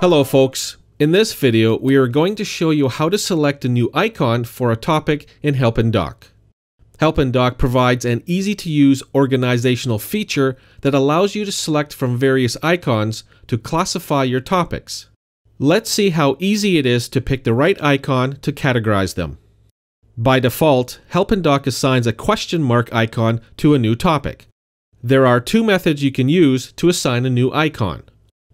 Hello folks, in this video we are going to show you how to select a new icon for a topic in Help and Doc. Help and Doc provides an easy to use organizational feature that allows you to select from various icons to classify your topics. Let's see how easy it is to pick the right icon to categorize them. By default, Help and Doc assigns a question mark icon to a new topic. There are two methods you can use to assign a new icon.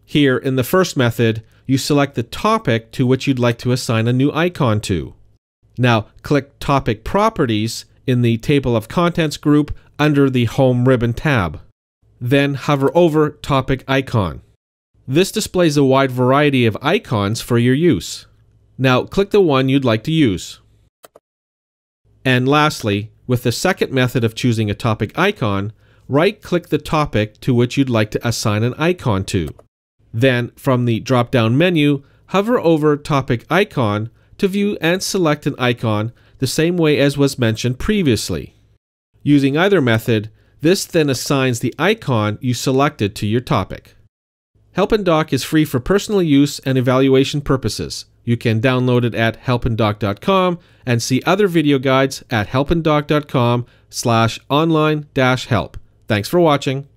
Here, in the first method, you select the topic to which you'd like to assign a new icon to. Now, click Topic Properties in the Table of Contents group under the Home Ribbon tab. Then hover over Topic Icon. This displays a wide variety of icons for your use. Now, click the one you'd like to use. And lastly, with the second method of choosing a topic icon, right-click the topic to which you'd like to assign an icon to. Then, from the drop-down menu, hover over Topic Icon to view and select an icon the same way as was mentioned previously. Using either method, this then assigns the icon you selected to your topic. Help and Doc is free for personal use and evaluation purposes. You can download it at helpanddoc.com and see other video guides at helpanddoc.com slash online dash help. Thanks for watching.